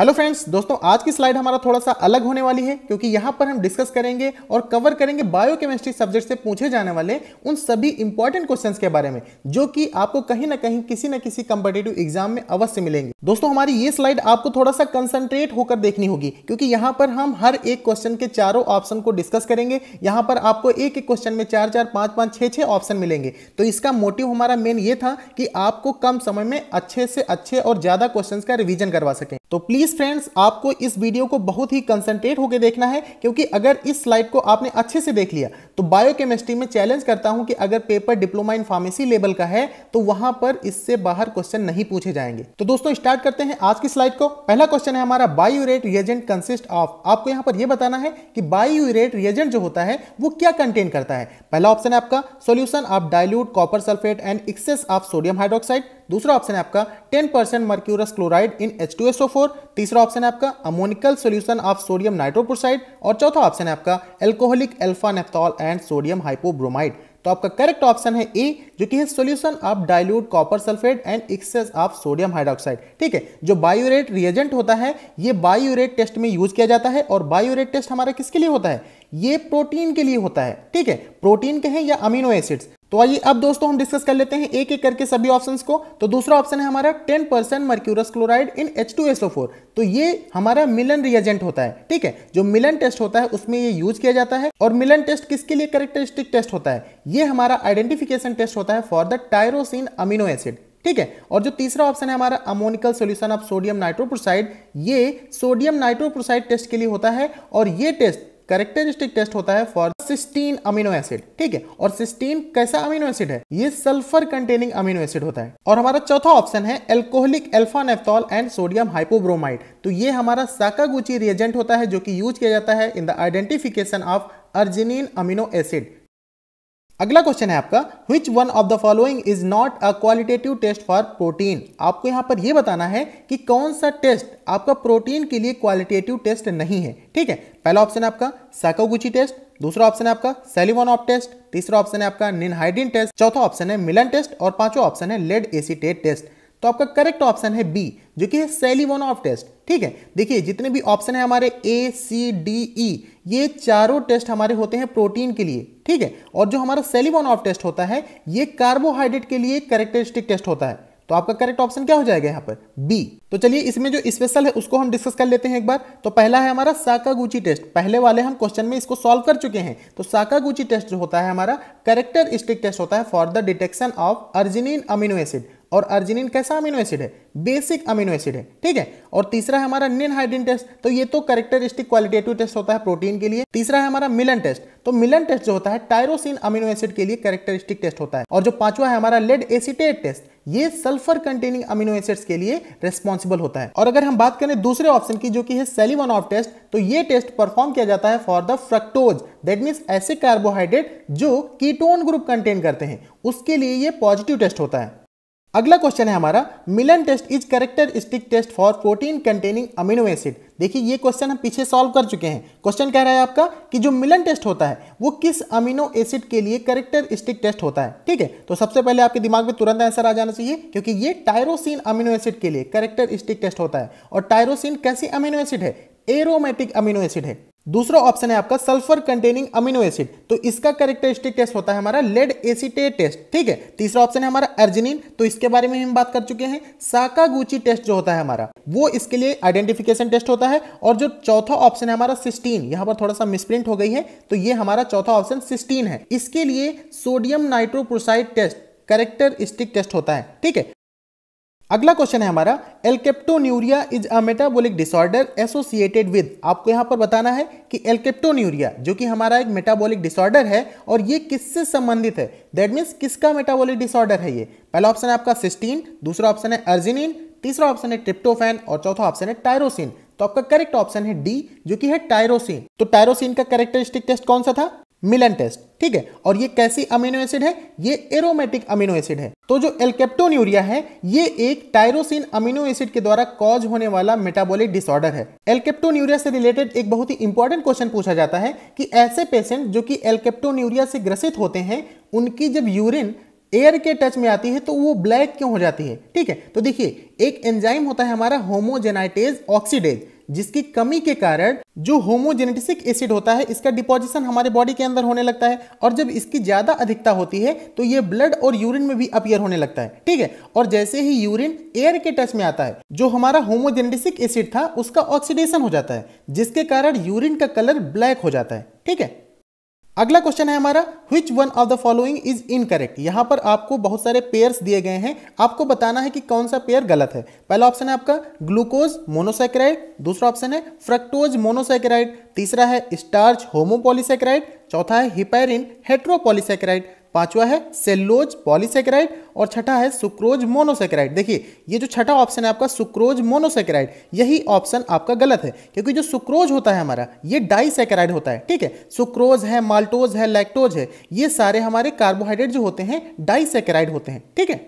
hello friends दोस्तों आज की स्लाइड हमारा थोड़ा सा अलग होने वाली है क्योंकि यहाँ पर हम डिस्कस करेंगे और कवर करेंगे बायोकेमिस्ट्री सब्जेक्ट से पूछे जाने वाले उन सभी इंपॉर्टेंट क्वेश्चंस के बारे में जो कि आपको कहीं ना कहीं किसी न किसी कम्पिटेटिव एग्जाम में अवश्य मिलेंगे दोस्तों हमारी ये स्लाइड आपको थोड़ा सा कंसनट्रेट होकर देखनी होगी क्योंकि यहाँ पर हम हर एक क्वेश्चन के चारों ऑप्शन को डिस्कस करेंगे यहाँ पर आपको एक एक क्वेश्चन में चार चार पाँच पाँच छः छः ऑप्शन मिलेंगे तो इसका मोटिव हमारा मेन ये था कि आपको कम समय में अच्छे से अच्छे और ज़्यादा क्वेश्चन का रिविजन करवा सकें तो प्लीज़ फ्रेंड्स आपको इस वीडियो को बहुत ही कंसंट्रेट होकर देखना है क्योंकि अगर इस स्लाइड को आपने अच्छे से देख लिया तो बायोकेमिस्ट्री में चैलेंज करता हूं कि अगर paper diploma in pharmacy level का है तो वहां पर इससे बाहर क्वेश्चन नहीं पूछे जाएंगे तो दोस्तों स्टार्ट करते हैं आज की स्लाइड को पहला क्वेश्चन है हमारा बायोरेट रिएजेंट कंसिस्ट ऑफ आपको यहां पर यह बताना है कि बायोरेट रिएजेंट जो होता है वो क्या कंटेन करता है पहला ऑप्शन है आपका solution of dilute copper sulphate and excess of sodium hydroxide दूसरा ऑप्शन है आपका ten percent mercurous chloride in H two S O four तीसरा ऑप्शन है आपका ammoniacal solution of sodium nitroprusside और चौथा ऑप्शन है आपका alcoholic alpha naphthol and sodium hypobromide तो आपका करेक्ट ऑप्शन है ए जो कि है solution of dilute copper sulphate and excess of sodium hydroxide ठीक है जो बायोरेट रिएजेंट होता है ये बायोरेट टेस्ट में यूज किया जाता है और बायोरेट टेस्ट हमारा किसके लिए होता है ये प्रोटीन के लिए होता है ठीक है प्रोटीन के हैं या अमीनो एसिड्स तो आइए अब दोस्तों हम डिस्कस कर लेते हैं एक एक करके सभी ऑप्शंस को तो दूसरा ऑप्शन है हमारा 10% परसेंट मर्क्यूरस क्लोराइड इन H2SO4 तो ये हमारा मिलन रिएजेंट होता है ठीक है जो मिलन टेस्ट होता है उसमें ये यूज किया जाता है और मिलन टेस्ट किसके लिए करेक्टरिस्टिक टेस्ट होता है ये हमारा आइडेंटिफिकेशन टेस्ट होता है for the tyrosine amino acid ठीक है और जो तीसरा ऑप्शन है हमारा ammoniacal solution of sodium nitroprusside ये सोडियम नाइट्रोप्रोसाइड टेस्ट के लिए होता है और ये टेस्ट करेक्टरिस्टिक टेस्ट होता है फॉर सिस्टीन अमीनो एसिड ठीक है और सिस्टीन कैसा अमीनो एसिड है ये सल्फर कंटेनिंग अमीनो एसिड होता है और हमारा चौथा ऑप्शन है alcoholic alpha naphthol and sodium hypobromide तो ये हमारा साकागुची रिएजेंट होता है जो कि यूज किया जाता है in the identification of arginine amino acid अगला क्वेश्चन है आपका which one of the following is not a qualitative test for protein आपको यहां पर यह बताना है कि कौन सा टेस्ट आपका प्रोटीन के लिए क्वालिटेटिव टेस्ट नहीं है ठीक है पहला ऑप्शन है आपका साकोगुची टेस्ट दूसरा ऑप्शन है आपका सेलिवन ऑफ टेस्ट तीसरा ऑप्शन है आपका निनहाइडिन टेस्ट चौथा ऑप्शन है मिलन टेस्ट और पांचवा ऑप्शन है लेड एसीटेट टेस्ट तो आपका करेक्ट ऑप्शन है बी जो कि है वन ऑफ टेस्ट ठीक है देखिए जितने भी ऑप्शन है हमारे ए सी डी ई ये चारों टेस्ट हमारे होते हैं प्रोटीन के लिए ठीक है और जो हमारा वन ऑफ टेस्ट होता है ये कार्बोहाइड्रेट के लिए करेक्टरिस्टिक टेस्ट होता है तो आपका करेक्ट ऑप्शन क्या हो जाएगा यहाँ पर बी तो चलिए इसमें जो स्पेशल है उसको हम डिस्कस कर लेते हैं एक बार तो पहला है हमारा साकागुची टेस्ट पहले वाले हम क्वेश्चन में इसको सॉल्व कर चुके हैं तो साकागुची टेस्ट जो होता है हमारा करेक्टरिस्टिक टेस्ट होता है for the detection of arginine amino acid और अर्जिनिन कैसा अमीनो एसिड है बेसिक अमीनो एसिड है ठीक है और तीसरा है हमारा निन हाइड्रीन टेस्ट तो ये तो करेक्टरिस्टिक क्वालिटेटिव टेस्ट होता है प्रोटीन के लिए तीसरा है हमारा मिलन टेस्ट तो मिलन टेस्ट जो होता है टायरोसिन अमीनो एसिड के लिए करेक्टरिस्टिक टेस्ट होता है और जो पांचवा है हमारा लेड एसिटेट टेस्ट ये सल्फर कंटेनिंग अमीनो एसिड्स के लिए रेस्पॉन्सिबल होता है और अगर हम बात करें दूसरे ऑप्शन की जो कि है सेलिवन ऑफ टेस्ट तो ये टेस्ट परफॉर्म किया जाता है for the fructose that mean ऐसे कार्बोहाइड्रेट जो कीटोन ग्रुप कंटेन करते हैं उसके लिए ये पॉजिटिव टेस्ट होता है अगला क्वेश्चन है हमारा Millon test is characteristic test for protein containing amino acid देखिए ये क्वेश्चन हम पीछे सॉल्व कर चुके हैं क्वेश्चन कह रहा है आपका कि जो मिलन टेस्ट होता है वो किस अमीनो एसिड के लिए कैरेक्टरिस्टिक टेस्ट होता है ठीक है तो सबसे पहले आपके दिमाग में तुरंत आंसर आ जाना चाहिए क्योंकि ये टायरोसिन अमीनो एसिड के लिए स्टिक टेस्ट होता है और टायरोसिन कैसी अमीनो एसिड है एरोमेटिक अमीनो एसिड है दूसरा ऑप्शन है आपका सल्फर कंटेनिंग अमीनो एसिड तो इसका कैरेक्टरिस्टिक टेस्ट होता है हमारा लेड एसिटेट टेस्ट ठीक है तीसरा ऑप्शन है हमारा अर्जिनिन तो इसके बारे में हम बात कर चुके हैं साकागुची टेस्ट जो होता है हमारा वो इसके लिए आइडेंटिफिकेशन टेस्ट होता है और जो चौथा ऑप्शन है हमारा सिस्टीन यहाँ पर थोड़ा सा मिसप्रिंट हो गई है तो ये हमारा चौथा ऑप्शन सिस्टीन है इसके लिए sodium nitroprusside test characteristic test होता है ठीक है अगला क्वेश्चन है हमारा alkaptonuria is a metabolic disorder associated with आपको यहाँ पर बताना है कि एल्केप्टोन्यूरिया जो कि हमारा एक मेटाबॉलिक डिसऑर्डर है और ये किससे संबंधित है दैट मीन्स किसका मेटाबॉलिक डिसऑर्डर है ये पहला ऑप्शन है आपका सिस्टीन दूसरा ऑप्शन है अर्जिनिन तीसरा ऑप्शन है ट्रिप्टोफेन और चौथा ऑप्शन है टायरोसिन तो आपका करेक्ट ऑप्शन है डी जो कि है टायरोसिन तो टायरोसिन का करेक्टरिस्टिक टेस्ट कौन सा था मिलन टेस्ट ठीक है और ये कैसी अमीनो एसिड है ये एरोमेटिक अमीनो एसिड है तो जो एल्केप्टोन यूरिया है ये एक टायरोसिन अमीनो एसिड के द्वारा कॉज होने वाला मेटाबॉलिक डिसऑर्डर है एल्केप्टोन यूरिया से रिलेटेड एक बहुत ही इंपॉर्टेंट क्वेश्चन पूछा जाता है कि ऐसे पेशेंट जो कि एल्केप्टोन यूरिया से ग्रसित होते हैं उनकी जब यूरिन एयर के टच में आती है तो वो ब्लैक क्यों हो जाती है ठीक है तो देखिए एक एंजाइम होता है हमारा होमोजेनाइटेज ऑक्सीडेज जिसकी कमी के कारण जो होमोजेनेटिसिक एसिड होता है इसका डिपोजिशन हमारे बॉडी के अंदर होने लगता है और जब इसकी ज़्यादा अधिकता होती है तो ये ब्लड और यूरिन में भी अपियर होने लगता है ठीक है और जैसे ही यूरिन एयर के टच में आता है जो हमारा होमोजेनेटिसिक एसिड था उसका ऑक्सीडेशन हो जाता है जिसके कारण यूरिन का कलर ब्लैक हो जाता है ठीक है अगला क्वेश्चन है हमारा which one of the following is incorrect यहां पर आपको बहुत सारे पेयर्स दिए गए हैं आपको बताना है कि कौन सा पेयर गलत है पहला ऑप्शन है आपका ग्लूकोज मोनोसेक्राइड दूसरा ऑप्शन है फ्रक्टोज मोनोसेक्राइड तीसरा है स्टार्च होमोपोलीसेक्राइड चौथा है हिपेरिन हेट्रोपोलिसक्राइड पांचवा है सेल्लोज पॉलीसेक्राइड और छठा है सुक्रोज मोनोसेक्राइड देखिए ये जो छठा ऑप्शन है आपका सुक्रोज मोनोसेक्राइड यही ऑप्शन आपका गलत है क्योंकि जो सुक्रोज होता है हमारा ये डाइसेक्राइड होता है ठीक है सुक्रोज है माल्टोज है लैक्टोज है ये सारे हमारे कार्बोहाइड्रेट जो होते हैं डाइसेक्राइड होते हैं ठीक है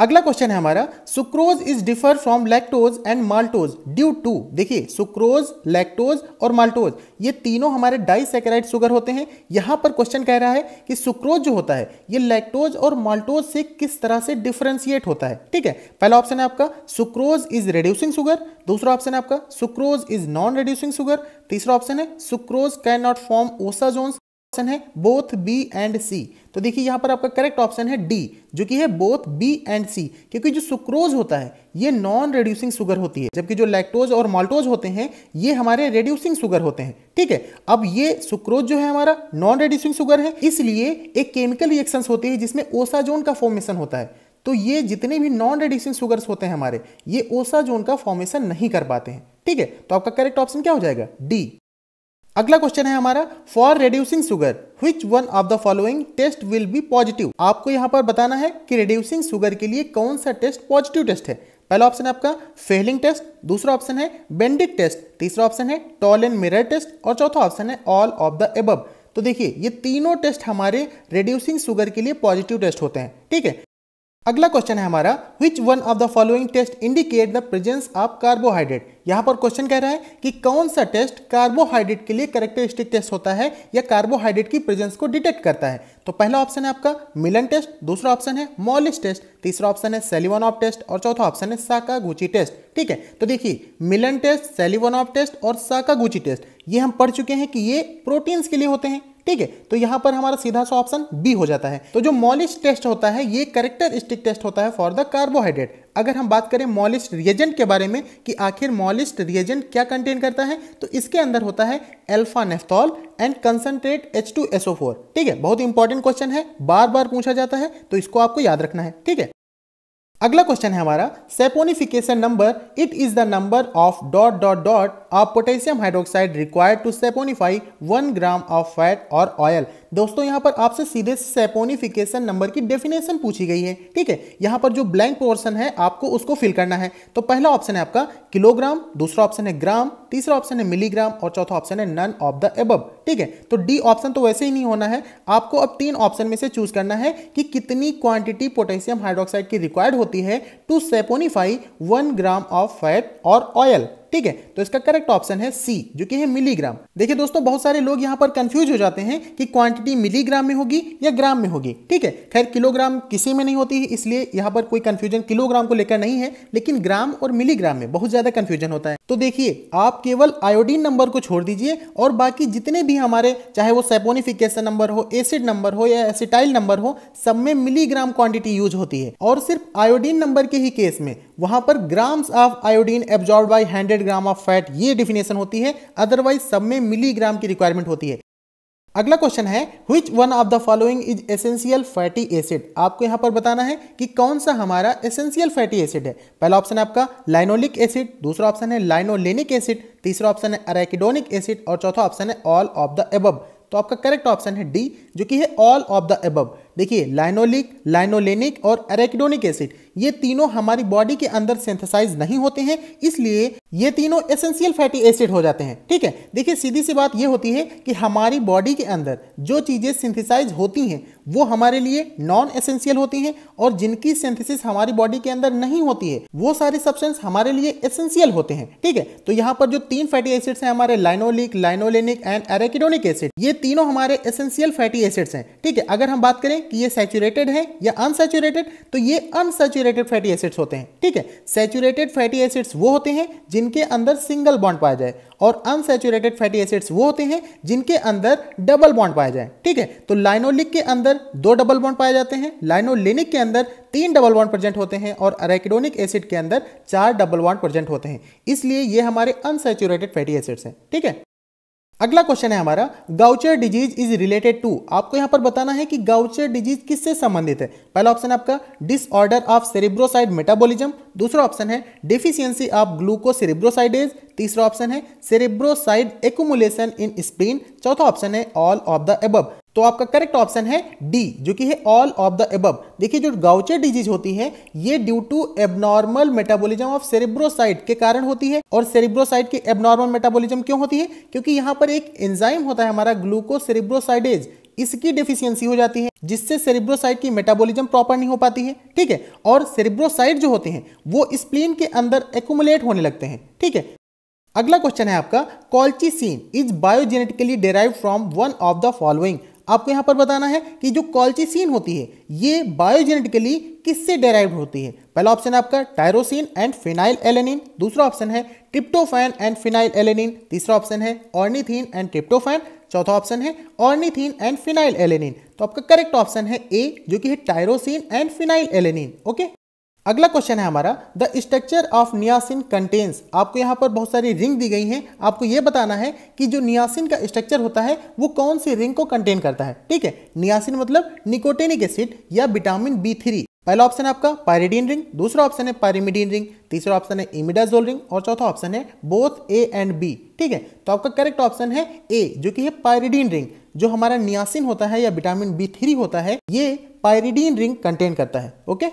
अगला क्वेश्चन है हमारा sucrose is differ from lactose and maltose due to देखिए सुक्रोज लैक्टोज और माल्टोज ये तीनों हमारे डाइसेकेराइड शुगर होते हैं यहां पर क्वेश्चन कह रहा है कि सुक्रोज जो होता है ये लैक्टोज और माल्टोज से किस तरह से डिफ्रेंसिएट होता है ठीक है पहला ऑप्शन है आपका सुक्रोज इज रेड्यूसिंग शुगर दूसरा ऑप्शन है आपका sucrose is non reducing sugar तीसरा ऑप्शन है sucrose can not form osazones option है बोथ बी एंड सी तो देखिए यहां पर आपका करेक्ट ऑप्शन है डी जो कि है बोथ बी एंड सी क्योंकि जो सुक्रोज होता है ये नॉन रेड्यूसिंग सुगर होती है जबकि जो लैक्टोज और माल्टोज होते हैं ये हमारे रेड्यूसिंग सुगर होते हैं ठीक है अब ये सुक्रोज जो है हमारा नॉन रेड्यूसिंग सुगर है इसलिए एक केमिकल रिएक्शन होती है जिसमें ओसाजोन का फॉर्मेशन होता है तो ये जितने भी नॉन रेड्यूसिंग शुगर्स होते हैं हमारे ये ओसाजोन का फॉर्मेशन नहीं कर पाते हैं ठीक है तो आपका करेक्ट ऑप्शन क्या हो जाएगा डी अगला क्वेश्चन है हमारा for reducing sugar which one of the following test will be positive आपको यहां पर बताना है कि रेड्यूसिंग शुगर के लिए कौन सा टेस्ट पॉजिटिव टेस्ट है पहला ऑप्शन है आपका फेलिंग टेस्ट दूसरा ऑप्शन है बेंडिक टेस्ट तीसरा ऑप्शन है टॉल एंड मिरर टेस्ट और चौथा ऑप्शन है ऑल ऑफ द एबब तो देखिए ये तीनों टेस्ट हमारे रेड्यूसिंग शुगर के लिए पॉजिटिव टेस्ट होते हैं ठीक है अगला क्वेश्चन है हमारा which one of the following test indicate the presence of carbohydrate यहां पर क्वेश्चन कह रहा है कि कौन सा टेस्ट कार्बोहाइड्रेट के लिए करेक्टरिस्टिक टेस्ट होता है या कार्बोहाइड्रेट की प्रेजेंस को डिटेक्ट करता है तो पहला ऑप्शन है आपका मिलन टेस्ट दूसरा ऑप्शन है मॉलिस टेस्ट तीसरा ऑप्शन है ऑफ टेस्ट और चौथा ऑप्शन है साकागुची टेस्ट ठीक है तो देखिए मिलन टेस्ट ऑफ टेस्ट और साकागुची टेस्ट ये हम पढ़ चुके हैं कि ये प्रोटीन्स के लिए होते हैं ठीक है तो यहां पर हमारा सीधा सा ऑप्शन बी हो जाता है तो जो मॉलिश टेस्ट होता है ये करेक्टरिस्टिक टेस्ट होता है फॉर द कार्बोहाइड्रेट अगर हम बात करें मॉलिस्ट रिएजेंट के बारे में कि आखिर मॉलिस्ट रिएजेंट क्या कंटेन करता है तो इसके अंदर होता है alpha naphthol and concentrate H two SO four ठीक है बहुत इंपॉर्टेंट क्वेश्चन है बार बार पूछा जाता है तो इसको आपको याद रखना है ठीक है अगला क्वेश्चन है हमारा saponification number it is the number of dot dot dot of potassium hydroxide required to saponify one gram of fat और ऑयल दोस्तों यहां पर आपसे सीधे सेपोनिफिकेशन नंबर की डेफिनेशन पूछी गई है ठीक है यहां पर जो ब्लैंक पोर्शन है आपको उसको फिल करना है तो पहला ऑप्शन है आपका किलोग्राम दूसरा ऑप्शन है ग्राम तीसरा ऑप्शन है मिलीग्राम और चौथा ऑप्शन है नन ऑफ द एबब ठीक है तो डी ऑप्शन तो वैसे ही नहीं होना है आपको अब तीन ऑप्शन में से चूज करना है कि कितनी क्वांटिटी पोटेशियम हाइड्रोक्साइड की रिक्वायर्ड होती है to saponify one gram of fat और ऑयल ठीक है तो इसका करेक्ट ऑप्शन है सी जो कि है मिलीग्राम देखिए दोस्तों बहुत सारे लोग यहाँ पर कंफ्यूज हो जाते हैं कि क्वांटिटी मिलीग्राम में होगी या ग्राम में होगी ठीक है खैर किलोग्राम किसी में नहीं होती है इसलिए यहाँ पर कोई कंफ्यूजन किलोग्राम को लेकर नहीं है लेकिन ग्राम और मिलीग्राम में बहुत ज्यादा कंफ्यूजन होता है तो देखिए आप केवल आयोडीन नंबर को छोड़ दीजिए और बाकी जितने भी हमारे चाहे वो सेपोनिफिकेशन नंबर हो एसिड नंबर हो या एसिटाइल नंबर हो सब में मिलीग्राम क्वांटिटी यूज होती है और सिर्फ आयोडीन नंबर के ही केस में वहां पर grams of iodine absorb by hundred gram of fat ये डिफिनेशन होती है अदरवाइज सब में मिलीग्राम की रिक्वायरमेंट होती है अगला क्वेश्चन है which one of the following is essential fatty acid आपको यहां पर बताना है कि कौन सा हमारा एसेंशियल फैटी एसिड है पहला ऑप्शन है आपका लाइनोलिक एसिड दूसरा ऑप्शन है लाइनोलेनिक एसिड तीसरा ऑप्शन है अरेकिडोनिक एसिड और चौथा ऑप्शन है ऑल ऑफ द एबब तो आपका करेक्ट ऑप्शन है डी जो कि है ऑल ऑफ द एबब देखिए लाइनोलिक लाइनोलेनिक और एरेक्डोनिक एसिड ये तीनों हमारी बॉडी के अंदर सिंथेसाइज नहीं होते हैं इसलिए ये तीनों एसेंशियल फैटी एसिड हो जाते हैं ठीक है देखिए सीधी सी बात ये होती है कि हमारी बॉडी के अंदर जो चीज़ें सिंथेसाइज होती हैं वो हमारे लिए नॉन एसेंशियल होती हैं और जिनकी सिंथेसिस हमारी बॉडी के अंदर नहीं होती है वो सारे सब्सटेंस हमारे लिए एसेंशियल होते हैं ठीक है तो यहाँ पर जो तीन फैटी एसिड्स हैं हमारे linoleic linolenic and arachidonic acid ये तीनों हमारे एसेंशियल फैटी एसिड्स हैं ठीक है अगर हम बात करें कि ये सैचुरेटेड है या अनसेचुरेटेड तो ये अनसेचुरेटेड फैटी एसिड्स होते हैं ठीक है सैचुरेटेड फैटी एसिड्स वो होते हैं जिनके अंदर सिंगल बॉन्ड पाया जाए और अनसेचुरेटेड फैटी एसिड्स वो होते हैं जिनके अंदर डबल बॉन्ड पाया जाए ठीक है तो लाइनोलिक के अंदर दो डबल बॉन्ड पाए जाते हैं लाइनोलिनिक के अंदर तीन डबल बॉन्ड प्रेजेंट होते हैं और अरेकिडोनिक एसिड के अंदर चार डबल बॉन्ड प्रेजेंट होते हैं इसलिए ये हमारे अनसेचुरेटेड फैटी एसिड्स हैं ठीक है अगला क्वेश्चन है हमारा Gaucher disease is related to आपको यहां पर बताना है कि गाउचर डिजीज किससे संबंधित है पहला ऑप्शन है आपका डिसऑर्डर ऑफ सेरिब्रोसाइड मेटाबॉलिज्म दूसरा ऑप्शन है डिफिशियंसी ऑफ ग्लूकोसेरेब्रोसाइडेज तीसरा ऑप्शन है सेरिब्रोसाइड एकुमुलेशन इन स्प्रीन चौथा ऑप्शन है ऑल ऑफ द एबब तो आपका करेक्ट ऑप्शन है डी जो कि है ऑल ऑफ द एबब देखिए जो गाउचे डिजीज होती है ये due to abnormal metabolism of cerebroside के कारण होती है और सेरिब्रोसाइट की एबनॉर्मल मेटाबॉलिज्म क्यों होती है क्योंकि यहां पर एक एंजाइम होता है हमारा ग्लूकोसेरेब्रोसाइडेज इसकी डिफिशियंसी हो जाती है जिससे सेरिब्रोसाइट की मेटाबॉलिज्म प्रॉपर नहीं हो पाती है ठीक है और सेरिब्रोसाइट जो होते हैं वो स्प्लीन के अंदर एकुमुलेट होने लगते हैं ठीक है अगला क्वेश्चन है आपका colchicine is biogenetically derive from one of the following आपको यहाँ पर बताना है कि जो कॉल्चिसीन होती है ये बायोजेनेटिकली किससे डेराइव होती है पहला ऑप्शन है आपका टायरोसिन एंड फिनाइल एलेनिन दूसरा ऑप्शन है ट्रिप्टोफैन एंड फिनाइल एलेनिन तीसरा ऑप्शन है ऑर्निथीन एंड ट्रिप्टोफैन चौथा ऑप्शन है ऑर्निथीन एंड फिनाइल एलेनिन तो आपका करेक्ट ऑप्शन है ए जो कि है tyrosine and phenylalanine okay अगला क्वेश्चन है हमारा the structure of niacin contains आपको यहाँ पर बहुत सारी रिंग दी गई हैं आपको ये बताना है कि जो नियासिन का स्ट्रक्चर होता है वो कौन सी रिंग को कंटेन करता है ठीक है नियासिन मतलब निकोटेनिक एसिड या विटामिन बी थ्री पहला ऑप्शन है आपका पायरिडीन रिंग दूसरा ऑप्शन है पायरिमिडीन रिंग तीसरा ऑप्शन है इमिडाजोल रिंग और चौथा ऑप्शन है बोथ ए एंड बी ठीक है तो आपका करेक्ट ऑप्शन है ए जो कि है पायरिडीन रिंग जो हमारा नियासिन होता है या विटामिन बी थ्री होता है ये पायरिडीन रिंग कंटेन करता है ओके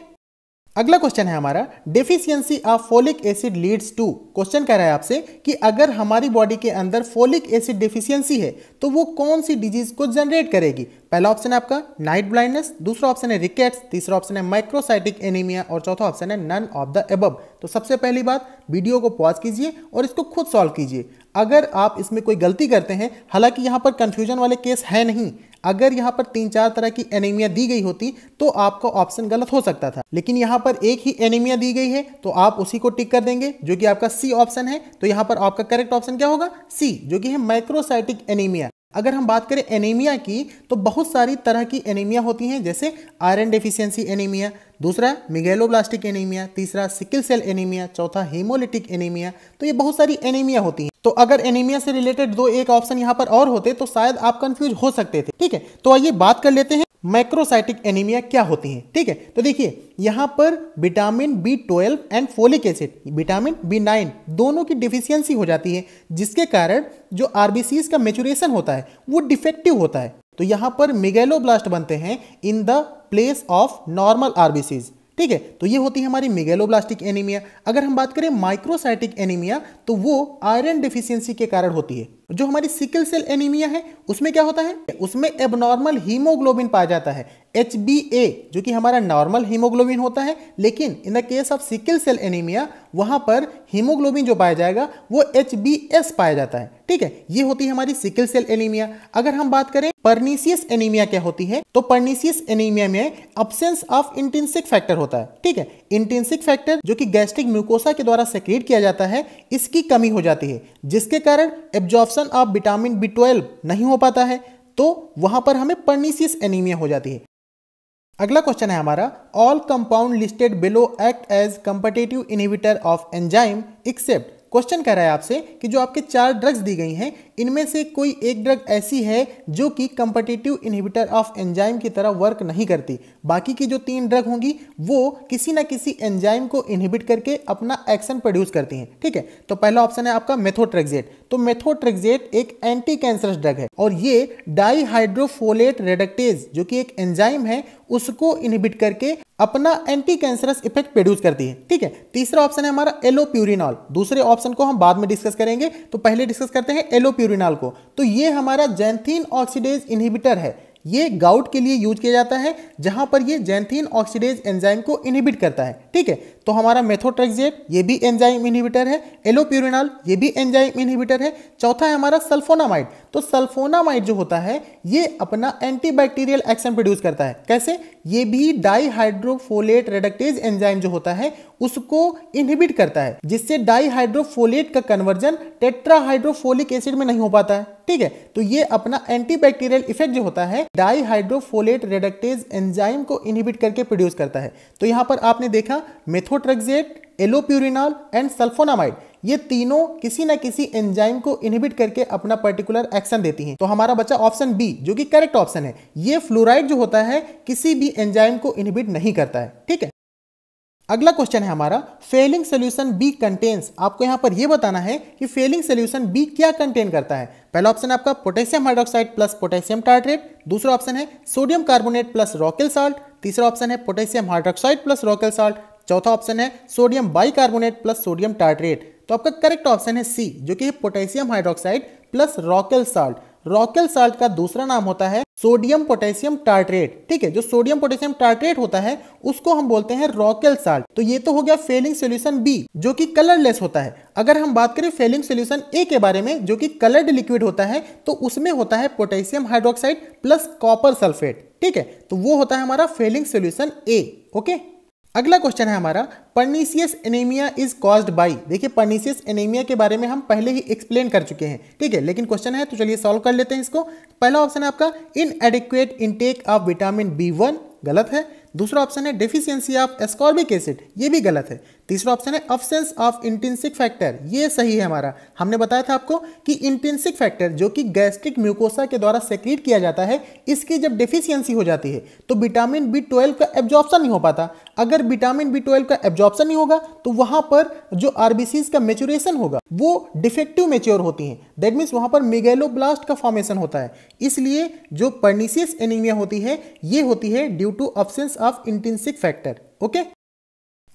अगला क्वेश्चन है हमारा deficiency of folic acid leads to question कह रहा है आपसे कि अगर हमारी बॉडी के अंदर फोलिक एसिड डेफिशिएंसी है तो वो कौन सी डिजीज को जनरेट करेगी पहला ऑप्शन है आपका नाइट ब्लाइंडनेस दूसरा ऑप्शन है रिकेट्स तीसरा ऑप्शन है माइक्रोसाइटिक एनीमिया और चौथा ऑप्शन है नन ऑफ द एबब तो सबसे पहली बात वीडियो को पॉज कीजिए और इसको खुद सॉल्व कीजिए अगर आप इसमें कोई गलती करते हैं हालांकि यहाँ पर कन्फ्यूजन वाले केस है नहीं अगर यहाँ पर तीन चार तरह की एनीमिया दी गई होती तो आपका ऑप्शन गलत हो सकता था लेकिन यहाँ पर एक ही एनीमिया दी गई है तो आप उसी को टिक कर देंगे जो कि आपका सी ऑप्शन है तो यहाँ पर आपका करेक्ट ऑप्शन क्या होगा सी जो कि है माइक्रोसाइटिक एनीमिया अगर हम बात करें एनीमिया की तो बहुत सारी तरह की एनीमिया होती हैं जैसे आयरन डेफिशिएंसी एनीमिया दूसरा मिगेलोब्लास्टिक एनीमिया तीसरा सिकल सेल एनीमिया चौथा हीमोलिटिक एनीमिया तो ये बहुत सारी एनीमिया होती हैं तो अगर एनीमिया से रिलेटेड दो एक ऑप्शन यहाँ पर और होते तो शायद आप कंफ्यूज हो सकते थे ठीक है तो आइए बात कर लेते हैं माइक्रोसाइटिक एनीमिया क्या होती है ठीक है तो देखिए यहाँ पर vitamin B twelve and folic acid vitamin B nine दोनों की डिफिशियंसी हो जाती है जिसके कारण जो आरबीसीज का मेचुरेशन होता है वो डिफेक्टिव होता है तो यहाँ पर मिगेलोब्लास्ट बनते हैं in the place of normal RBCs ठीक है तो ये होती है हमारी मिगेलोब्लास्टिक एनीमिया अगर हम बात करें माइक्रोसाइटिक एनीमिया तो वो आयरन डिफिशियंसी के कारण होती है जो हमारी सिकल सेल एनीमिया है उसमें क्या होता है उसमें एबनॉर्मल हीमोग्लोबिन पाया जाता है एच जो कि हमारा नॉर्मल हीमोग्लोबिन होता है लेकिन in the case of sickle cell anaemia वहां पर हीमोग्लोबिन जो पाया जाएगा वो एच पाया जाता है ठीक है ये होती है हमारी सिकल सेल एनीमिया अगर हम बात करें परनीसियस एनीमिया क्या होती है तो परनीसियस एनीमिया में अब्सेंस ऑफ इंटेंसिक फैक्टर होता है ठीक है इंटेंसिक फैक्टर जो कि गैस्ट्रिक म्यूकोसा के द्वारा सेक्रेट किया जाता है इसकी कमी हो जाती है जिसके कारण absorb absorption of vitamin B twelve नहीं हो पाता है तो वहां पर हमें पर्नीसियस एनीमिया हो जाती है अगला क्वेश्चन है हमारा all compound listed below act as competitive inhibitor of enzyme except question कह रहा है आपसे कि जो आपके चार ड्रग्स दी गई हैं इनमें से कोई एक ड्रग ऐसी है जो कि कंपटिटिव इनहिबिटर ऑफ एंजाइम की तरह वर्क नहीं करती बाकी की जो तीन ड्रग होंगी वो किसी ना किसी एंजाइम को इनहिबिट करके अपना एक्शन प्रोड्यूस करती हैं ठीक है तो पहला ऑप्शन है आपका मेथोट्रेक्जेट तो मेथोट्रेक्जेट एक एंटी कैंसरस ड्रग है और ये डाईहाइड्रोफोलेट रेडक्टेज जो कि एक एंजाइम है उसको इनहिबिट करके अपना एंटी कैंसरस इफेक्ट प्रोड्यूस करती है ठीक है तीसरा ऑप्शन है हमारा एलोप्यूरिनॉल दूसरे ऑप्शन को हम बाद में डिस्कस करेंगे तो पहले डिस्कस करते हैं एलोप्यूर प्यूरिनाल को तो ये हमारा जैंथीन ऑक्सीडेज इनहिबिटर है ये गाउट के लिए यूज किया जाता है जहां पर ये जैंथीन ऑक्सीडेज एंजाइम को इनहिबिट करता है ठीक है तो हमारा मेथोट्रेक्जेप ये भी एंजाइम इनहिबिटर है एलोप्यूरिनॉल ये भी एंजाइम इनहिबिटर है चौथा है हमारा सल्फोनामाइड तो सल्फोनामाइड जो होता है ये अपना एंटीबैक्टीरियल एक्शन प्रोड्यूस करता है कैसे ये भी डाईहाइड्रोफोलेट रेडक्टेज एंजाइम जो होता है उसको इनहिबिट करता है जिससे डाईहाइड्रोफोलेट का कन्वर्जन टेट्राहाइड्रोफोलिक एसिड में नहीं हो पाता है ठीक है तो ये अपना एंटीबैक्टीरियल इफेक्ट जो होता है डाईहाइड्रोफोलेट रेडक्टेज एंजाइम को इनहिबिट करके प्रोड्यूस करता है तो यहां पर आपने देखा metho methotrexate, allopurinol and sulphonamide ये तीनों किसी ना किसी एंजाइम को इनहिबिट करके अपना पर्टिकुलर एक्शन देती हैं तो हमारा बचा ऑप्शन बी जो कि करेक्ट ऑप्शन है ये फ्लोराइड जो होता है किसी भी एंजाइम को इनहिबिट नहीं करता है ठीक है अगला क्वेश्चन है हमारा फेलिंग सोल्यूशन बी कंटेन्स आपको यहां पर यह बताना है कि फेलिंग सोल्यूशन बी क्या कंटेन करता है पहला ऑप्शन है आपका potassium hydroxide plus potassium tartrate दूसरा ऑप्शन है sodium carbonate plus Rochelle salt तीसरा ऑप्शन है potassium hydroxide plus Rochelle salt चौथा ऑप्शन है sodium bicarbonate plus sodium tartrate तो आपका करेक्ट ऑप्शन है सी जो कि potassium hydroxide plus Rochelle salt Rochelle salt का दूसरा नाम होता है सोडियम पोटेशियम टार्ट्रेट ठीक है जो सोडियम पोटेशियम टार्ट्रेट होता है उसको हम बोलते हैं रॉकेल साल्ट तो ये तो हो गया फेलिंग सोल्यूशन बी जो कि कलरलेस होता है अगर हम बात करें फेलिंग सोल्यूशन ए के बारे में जो कि कलर्ड लिक्विड होता है तो उसमें होता है potassium hydroxide plus copper sulphate ठीक है तो वो होता है हमारा फेलिंग सोल्यूशन ए ओके अगला क्वेश्चन है हमारा pernicious anaemia is caused by देखिए पर्नीसियस एनीमिया के बारे में हम पहले ही एक्सप्लेन कर चुके हैं ठीक है लेकिन क्वेश्चन है तो चलिए सॉल्व कर लेते हैं इसको पहला ऑप्शन है आपका inadequate intake of vitamin B one गलत है दूसरा ऑप्शन है डेफिशिएंसी ऑफ एस्कॉर्बिक एसिड ये भी गलत है तीसरा ऑप्शन है अब्सेंस ऑफ इंटेंसिक फैक्टर ये सही है हमारा हमने बताया था आपको कि इंटेंसिक फैक्टर जो कि गैस्ट्रिक म्यूकोसा के द्वारा सेक्रेट किया जाता है इसकी जब डिफिशियंसी हो जाती है तो विटामिन बी ट्वेल्व का एब्जॉर्प्शन नहीं हो पाता अगर विटामिन बी ट्वेल्व का एब्जॉर्प्शन नहीं होगा तो वहाँ पर जो आरबीसीज का मेच्योरेशन होगा वो डिफेक्टिव मेच्योर होती हैं दैट मीन्स वहाँ पर मेगेलोब्लास्ट का फॉर्मेशन होता है इसलिए जो पर्नीसियस एनीमिया होती है ये होती है due to absence of intrinsic factor okay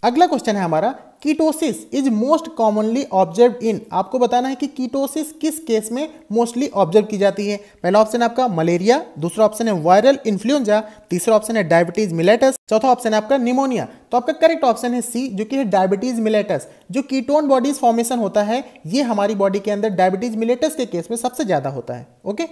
अगला क्वेश्चन है हमारा ketosis is most commonly observe in आपको बताना है कि कीटोसिस किस केस में मोस्टली ऑब्जर्व की जाती है पहला ऑप्शन आपका मलेरिया दूसरा ऑप्शन है वायरल इन्फ्लुएंजा तीसरा ऑप्शन है डायबिटीज मिलेटस चौथा ऑप्शन है आपका निमोनिया तो आपका करेक्ट ऑप्शन है सी जो कि है डायबिटीज मिलेटस जो कीटोन बॉडीज फॉर्मेशन होता है ये हमारी बॉडी के अंदर डायबिटीज मिलेटस के केस में सबसे ज्यादा होता है ओके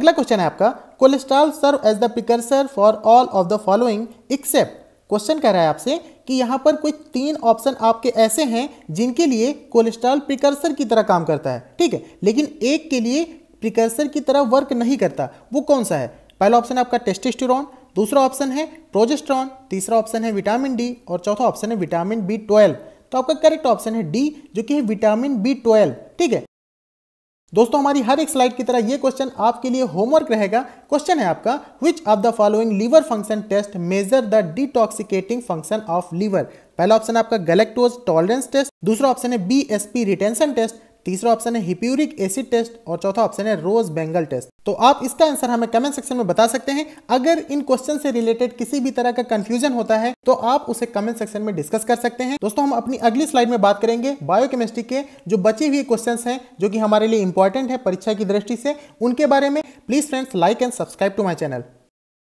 अगला क्वेश्चन है आपका cholesterol serve as the precursor for all of the following except question कह रहा है आपसे कि यहाँ पर कोई तीन ऑप्शन आपके ऐसे हैं जिनके लिए कोलेस्ट्रॉल प्रिकर्सर की तरह काम करता है ठीक है लेकिन एक के लिए प्रिकर्सर की तरह वर्क नहीं करता वो कौन सा है पहला ऑप्शन है आपका टेस्टेस्टोरॉन दूसरा ऑप्शन है प्रोजेस्ट्रॉन तीसरा ऑप्शन है विटामिन डी और चौथा ऑप्शन है विटामिन बी ट्वेल्व तो आपका करेक्ट ऑप्शन है डी जो कि है विटामिन बी ट्वेल्व ठीक है दोस्तों हमारी हर एक स्लाइड की तरह ये क्वेश्चन आपके लिए होमवर्क रहेगा क्वेश्चन है आपका which of the following liver function test measure the detoxicating function of liver पहला ऑप्शन है आपका गलेक्टोज टॉलरेंस टेस्ट दूसरा ऑप्शन है B S P retention test तीसरा ऑप्शन है हिप्यूरिक एसिड टेस्ट और चौथा ऑप्शन है रोज बेंगल टेस्ट तो आप इसका आंसर हमें कमेंट सेक्शन में बता सकते हैं अगर इन क्वेश्चन से रिलेटेड किसी भी तरह का कंफ्यूजन होता है तो आप उसे कमेंट सेक्शन में डिस्कस कर सकते हैं दोस्तों हम अपनी अगली स्लाइड में बात करेंगे बायोकेमिस्ट्री के जो बचे हुए क्वेश्चन हैं जो कि हमारे लिए इंपॉर्टेंट है परीक्षा की दृष्टि से उनके बारे में please friends like and subscribe to my channel